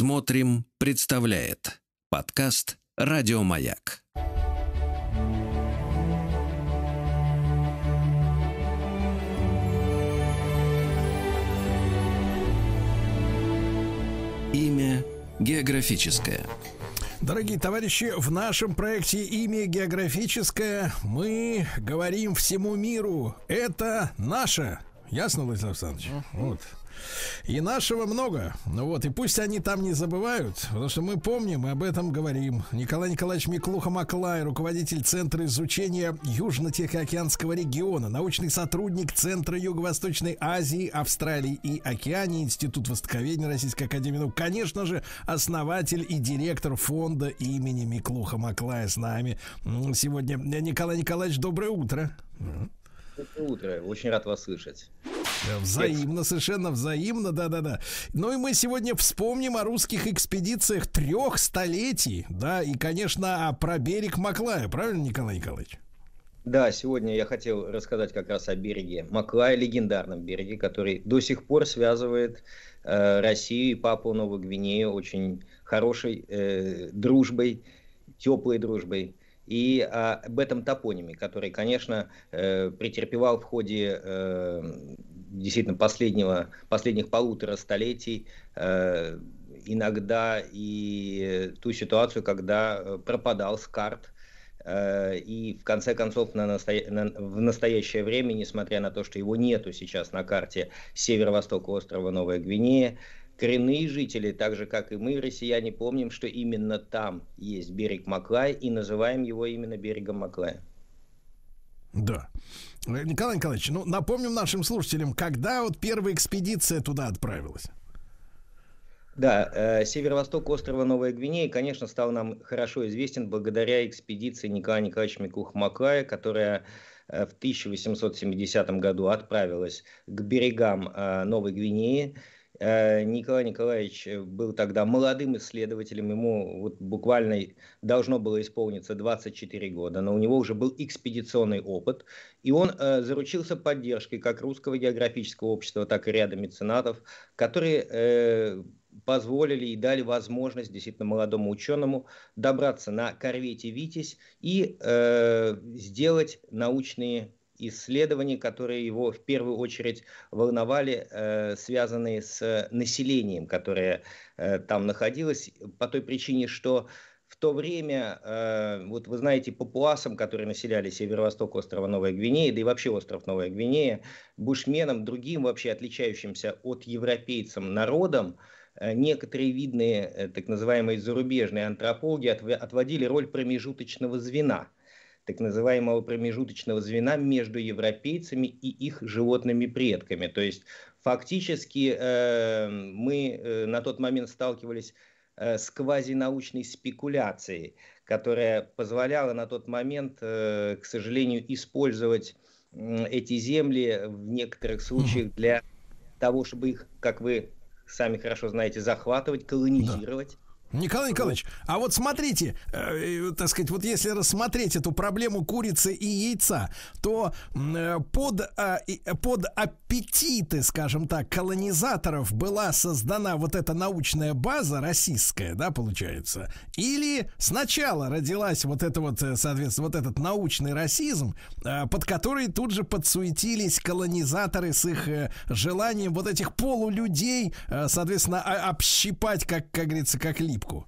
Смотрим, представляет подкаст Радиомаяк. Имя географическое. Дорогие товарищи, в нашем проекте «Имя географическое» мы говорим всему миру «Это наше». Ясно, Владислав Александрович? Uh-huh. Вот. И нашего много. Ну вот, и пусть они там не забывают, потому что мы помним и об этом говорим. Николай Николаевич Миклуха-Маклай, руководитель Центра изучения Южно-Тихоокеанского региона, научный сотрудник Центра Юго-Восточной Азии, Австралии и Океании, Институт Востоковедения Российской Академии Ну, конечно же, основатель и директор фонда имени Миклуха-Маклая с нами сегодня. Николай Николаевич, доброе утро. Доброе утро. Очень рад вас слышать. Взаимно, совершенно взаимно, да-да-да. Ну и мы сегодня вспомним о русских экспедициях трех столетий, да, и, конечно, про берег Маклая, правильно, Николай Николаевич? Да, сегодня я хотел рассказать как раз о береге Маклая, легендарном береге, который до сих пор связывает э, Россию и Папу Новую Гвинею очень хорошей э, дружбой, теплой дружбой и а, об этом топониме, который, конечно, э, претерпевал в ходе э, действительно последнего, последних полутора столетий э, иногда и ту ситуацию, когда пропадал с карт, и в конце концов на настоя... на... в настоящее время, несмотря на то, что его нету сейчас на карте северо-востока острова Новая Гвинея, Коренные жители, так же как и мы, россияне, помним, что именно там есть берег Маклая и называем его именно берегом Маклая. Да. Э, Николай Николаевич, ну напомним нашим слушателям, когда вот первая экспедиция туда отправилась? Да, э, северо-восток острова Новая Гвинея, конечно, стал нам хорошо известен благодаря экспедиции Николая Николаевича Микух-Маклая, которая э, в 1870 году отправилась к берегам э, Новой Гвинеи, Э, Николай Николаевич э, был тогда молодым исследователем, ему вот буквально должно было исполниться 24 года, но у него уже был экспедиционный опыт, и он э, заручился поддержкой как Русского географического общества, так и ряда меценатов, которые позволили и дали возможность действительно молодому ученому добраться на корвете «Витязь» и э, сделать научные исследований, которые его в первую очередь волновали, э, связанные с населением, которое э, там находилось, по той причине, что в то время, э, вот вы знаете, папуасам, которые населяли северо-восток острова Новая Гвинея, да и вообще остров Новая Гвинея, бушменам, другим вообще отличающимся от европейцам народам, некоторые видные так называемые зарубежные антропологи отводили роль промежуточного звена – так называемого промежуточного звена между европейцами и их животными предками. То есть фактически э, мы э, на тот момент сталкивались э, с квазинаучной спекуляцией, которая позволяла на тот момент, э, к сожалению, использовать э, эти земли в некоторых случаях для того, чтобы их, как вы сами хорошо знаете, захватывать, колонизировать. Да Николай Николаевич, а вот смотрите, э, так сказать, вот если рассмотреть эту проблему курицы и яйца, то э, под, э, под аппетиты, скажем так, колонизаторов была создана вот эта научная база российская, да, получается? Или сначала родилась вот это вот, э, соответственно, вот этот научный расизм, э, под который тут же подсуетились колонизаторы с их э, желанием вот этих полулюдей, э, соответственно, общипать, как, как говорится, как лип скрипку?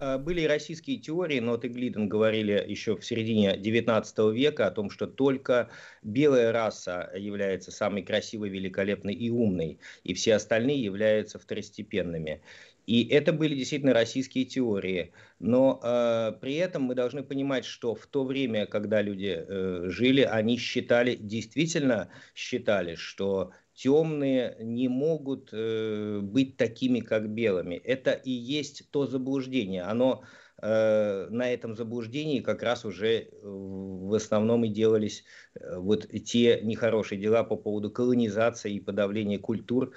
Э, были и российские теории, но и Глиден говорили еще в середине 19 века о том, что только белая раса является самой красивой, великолепной и умной, и все остальные являются второстепенными. И это были действительно российские теории. Но э, при этом мы должны понимать, что в то время, когда люди э, жили, они считали, действительно считали, что темные не могут э, быть такими, как белыми. Это и есть то заблуждение. Оно э, на этом заблуждении как раз уже э, в основном и делались э, вот те нехорошие дела по поводу колонизации и подавления культур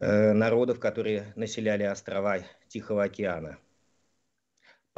э, народов, которые населяли острова Тихого океана.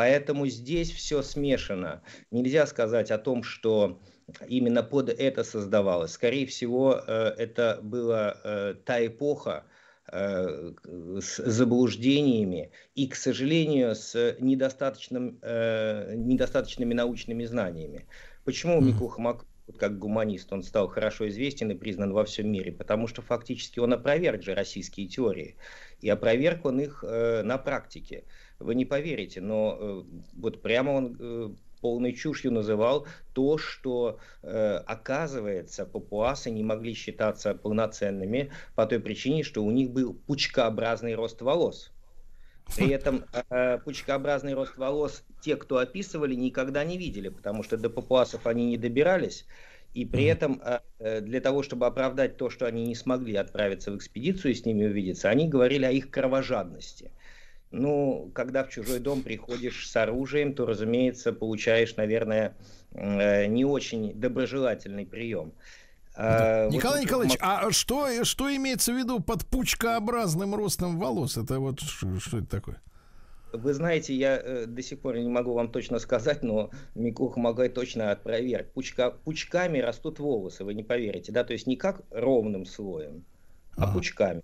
Поэтому здесь все смешано. Нельзя сказать о том, что именно под это создавалось. Скорее всего, э, это была э, та эпоха, э, с заблуждениями и, к сожалению, с недостаточным, недостаточными научными знаниями. Почему mm-hmm. Микуха Мак, как гуманист, он стал хорошо известен и признан во всем мире? Потому что фактически он опроверг же российские теории, и опроверг он их на практике вы не поверите, но э, вот прямо он э, полной чушью называл то, что э, оказывается папуасы не могли считаться полноценными по той причине, что у них был пучкообразный рост волос. При этом э, пучкообразный рост волос те, кто описывали, никогда не видели, потому что до папуасов они не добирались. И при этом э, э, для того, чтобы оправдать то, что они не смогли отправиться в экспедицию и с ними увидеться, они говорили о их кровожадности. Ну, когда в чужой дом приходишь с оружием, то, разумеется, получаешь, наверное, э, не очень доброжелательный прием. Да. Вот Николай вот Николаевич, мог... а что, э, что имеется в виду под пучкообразным ростом волос? Это вот что, что это такое? Вы знаете, я э, до сих пор не могу вам точно сказать, но Микуха могла точно отпроверить. Пучка, пучками растут волосы, вы не поверите, да, то есть не как ровным слоем, а, а пучками.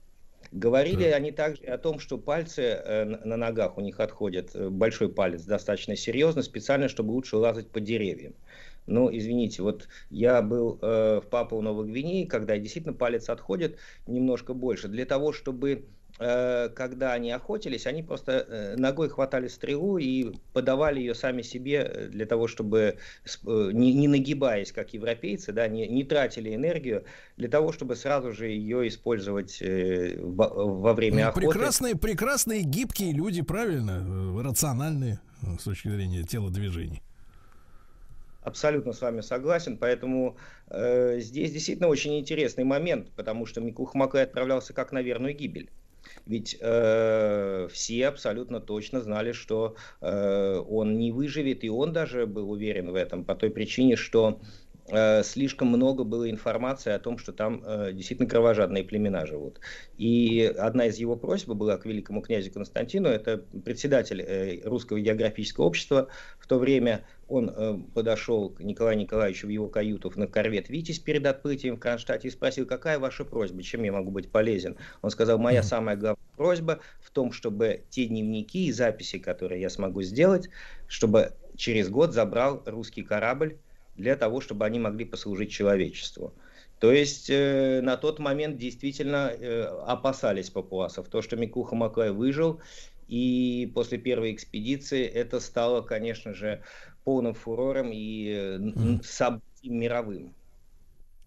Говорили да. они также о том, что пальцы э, на ногах у них отходят, э, большой палец достаточно серьезно, специально, чтобы лучше лазать по деревьям. Ну, извините, вот я был э, в Папуа Новой Гвинеи, когда действительно палец отходит немножко больше, для того, чтобы Э, когда они охотились, они просто э, ногой хватали стрелу и подавали ее сами себе э, для того, чтобы, не, нагибаясь, как европейцы, да, не, не тратили энергию, для того, чтобы сразу же ее использовать во время ну, охоты. Прекрасные, прекрасные гибкие люди, правильно, рациональные с точки зрения телодвижений. Абсолютно с вами согласен, поэтому э, здесь действительно очень интересный момент, потому что Микух отправлялся как на верную гибель. Ведь э, все абсолютно точно знали, что э, он не выживет, и он даже был уверен в этом по той причине, что Э, слишком много было информации о том, что там э, действительно кровожадные племена живут. И одна из его просьб была к великому князю Константину, это председатель э, Русского географического общества в то время, он подошел к Николаю Николаевичу в его каюту на корвет «Витязь» перед отплытием в Кронштадте и спросил, какая ваша просьба, чем я могу быть полезен? Он сказал, моя самая главная просьба в том, чтобы те дневники и записи, которые я смогу сделать, чтобы через год забрал русский корабль для того, чтобы они могли послужить человечеству. То есть э, на тот момент действительно э, опасались папуасов. То, что Микуха Маклай выжил, и после первой экспедиции это стало, конечно же, полным фурором и э, событием мировым.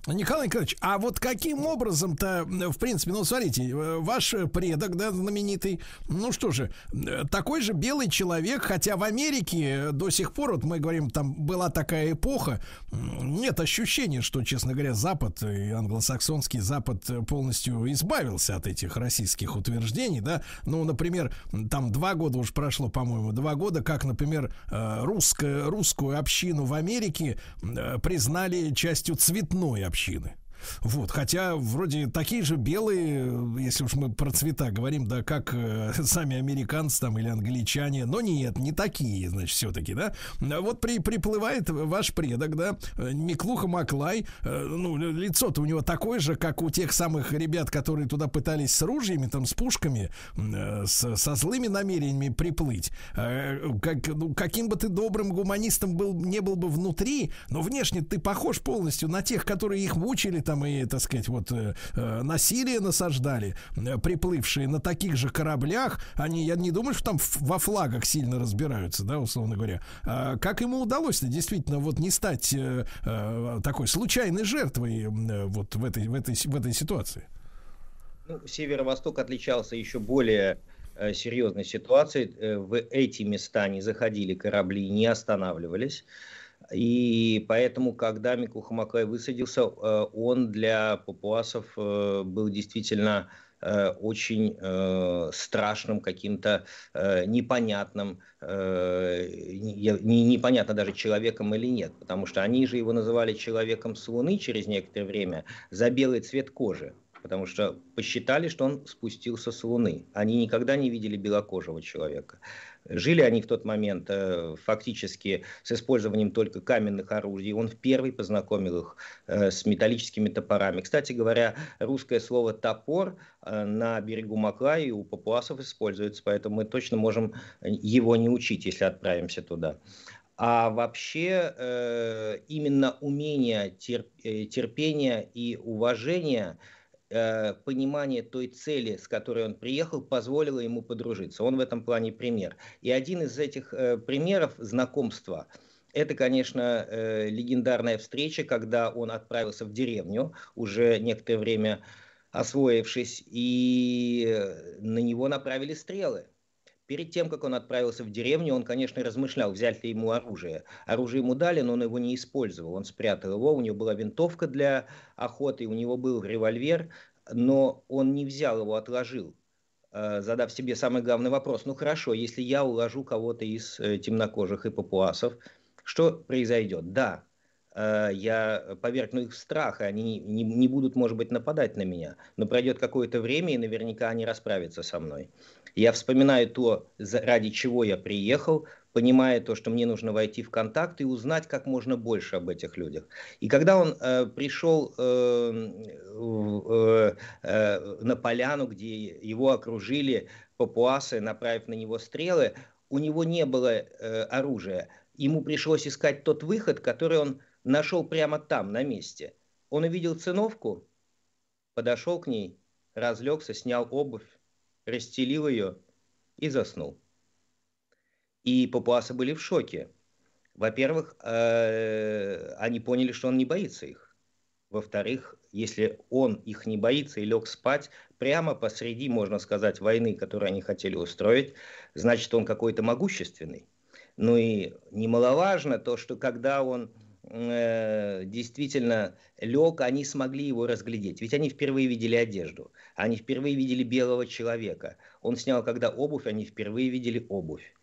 Николай Николаевич, а вот каким образом-то, в принципе, ну, смотрите, э, ваш предок, да, знаменитый, ну что же, э, такой же белый человек, хотя в Америке э, до сих пор, вот мы говорим, там была такая эпоха, нет ощущения, что, честно говоря, Запад и англосаксонский Запад полностью избавился от этих российских утверждений, да, ну, например, там два года уж прошло, по-моему, два года, как, например, русско русскую общину в Америке признали частью цветной общины. Вот, хотя вроде такие же белые, если уж мы про цвета говорим, да, как э, сами американцы там или англичане, но нет, не такие, значит, все-таки, да. Вот при, приплывает ваш предок, да, Миклуха Маклай, э, ну, лицо-то у него такое же, как у тех самых ребят, которые туда пытались с ружьями, там, с пушками, э, с, со злыми намерениями приплыть. Э, как, ну, каким бы ты добрым гуманистом был, не был бы внутри, но внешне ты похож полностью на тех, которые их мучили, там и, так сказать, вот э, э, насилие насаждали, э, приплывшие на таких же кораблях, они, я не думаю, что там во флагах сильно разбираются, да, условно говоря. А как ему удалось-то действительно вот не стать такой случайной жертвой вот в этой, в этой, в этой ситуации? Ну, Северо-Восток отличался еще более серьезной ситуации. В эти места не заходили корабли, не останавливались. И поэтому, когда Мику Хамакай высадился, э, он для папуасов э, был действительно э, очень э, страшным, каким-то э, непонятным, э, не, непонятно даже человеком или нет, потому что они же его называли человеком с Луны через некоторое время за белый цвет кожи потому что посчитали, что он спустился с Луны. Они никогда не видели белокожего человека. Жили они в тот момент э, фактически с использованием только каменных орудий. Он в первый познакомил их э, с металлическими топорами. Кстати говоря, русское слово «топор» э, на берегу Маклаи у папуасов используется, поэтому мы точно можем его не учить, если отправимся туда. А вообще э, именно умение, терп, э, терпение и уважение – Э, понимание той цели, с которой он приехал, позволило ему подружиться. Он в этом плане пример. И один из этих э, примеров знакомства это, конечно, э, легендарная встреча, когда он отправился в деревню, уже некоторое время освоившись, и на него направили стрелы. Перед тем, как он отправился в деревню, он, конечно, размышлял, взять ли ему оружие. Оружие ему дали, но он его не использовал. Он спрятал его, у него была винтовка для охоты, у него был револьвер, но он не взял его, отложил э, задав себе самый главный вопрос. Ну хорошо, если я уложу кого-то из э, темнокожих и папуасов, что произойдет? Да, Э, я повергну их в страх, и они не, не будут, может быть, нападать на меня. Но пройдет какое-то время, и наверняка они расправятся со мной. Я вспоминаю то, ради чего я приехал, понимая то, что мне нужно войти в контакт и узнать как можно больше об этих людях. И когда он э, пришел эм, э, э, на поляну, где его окружили папуасы, направив на него стрелы, у него не было э, оружия. Ему пришлось искать тот выход, который он нашел прямо там, на месте. Он увидел циновку, подошел к ней, разлегся, снял обувь, расстелил ее и заснул. И папуасы были в шоке. Во-первых, э, они поняли, что он не боится их. Во-вторых, если он их не боится и лег спать прямо посреди, можно сказать, войны, которую они хотели устроить, значит, он какой-то могущественный. Ну и немаловажно то, что когда он э, действительно лег, они смогли его разглядеть. Ведь они впервые видели одежду, они впервые видели белого человека. Он снял, когда обувь, они впервые видели обувь.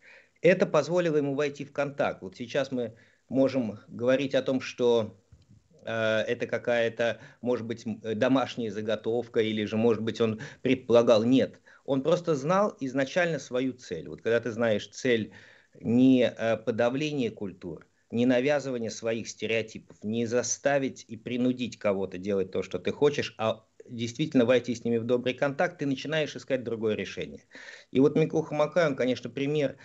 Это позволило ему войти в контакт. Вот сейчас мы можем говорить о том, что э, это какая-то, может быть, домашняя заготовка, или же, может быть, он предполагал. Нет, он просто знал изначально свою цель. Вот когда ты знаешь цель не э, подавление культуры не навязывание своих стереотипов, не заставить и принудить кого-то делать то, что ты хочешь, а действительно войти с ними в добрый контакт, ты начинаешь искать другое решение. И вот Микуха Макай, он, конечно, пример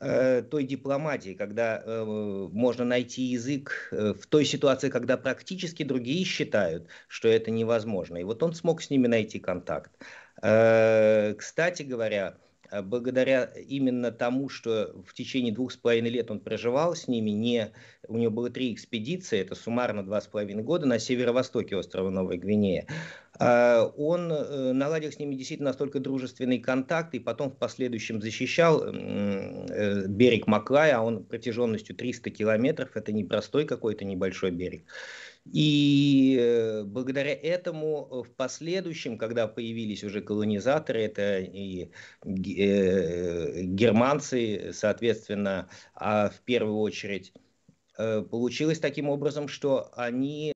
э, той дипломатии, когда э, можно найти язык э, в той ситуации, когда практически другие считают, что это невозможно. И вот он смог с ними найти контакт. Э, кстати говоря, э, а, благодаря именно тому, что в течение двух с половиной лет он проживал с ними, не, у него было три экспедиции, это суммарно два с половиной года на северо-востоке острова Новой Гвинеи, а, он э, наладил с ними действительно настолько дружественный контакт и потом в последующем защищал э, берег Маклая, а он протяженностью 300 километров, это не простой какой-то небольшой берег. И э, благодаря этому в последующем, когда появились уже колонизаторы, это и э, германцы, соответственно, а в первую очередь, э, получилось таким образом, что они